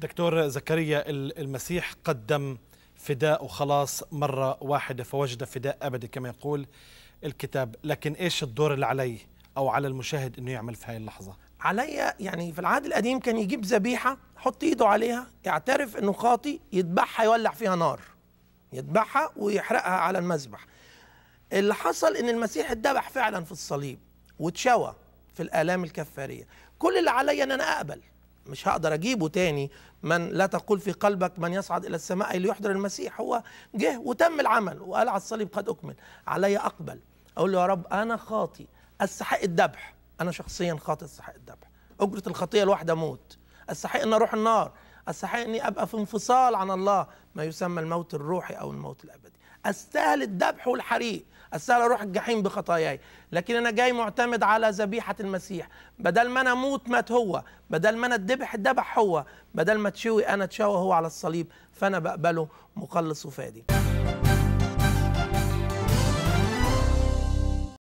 دكتور زكريا المسيح قدم فداء وخلاص مرة واحدة فوجد فداء أبدي كما يقول الكتاب لكن إيش الدور اللي عليه أو على المشاهد أنه يعمل في هاي اللحظة علي يعني في العهد القديم كان يجيب ذبيحة يحط إيده عليها يعترف أنه خاطي يذبحها يولع فيها نار يذبحها ويحرقها على المذبح اللي حصل أن المسيح اتذبح فعلا في الصليب واتشوى في الآلام الكفارية كل اللي عليا أن أنا أقبل مش هقدر اجيبه تاني من لا تقول في قلبك من يصعد الى السماء ليحضر المسيح هو جه وتم العمل وقال على الصليب قد اكمل علي اقبل اقول له يا رب انا خاطي استحق الذبح انا شخصيا خاطي استحق الذبح اجره الخطيه الواحده موت استحق ان اروح النار استحق اني ابقى في انفصال عن الله ما يسمى الموت الروحي او الموت الابدي استاهل الذبح والحريق استاهل اروح الجحيم بخطاياي لكن انا جاي معتمد على ذبيحه المسيح بدل ما انا اموت مات هو بدل ما انا اتذبح ذبح هو بدل ما تشوي انا تشوي هو على الصليب فانا بقبله مخلص وفادي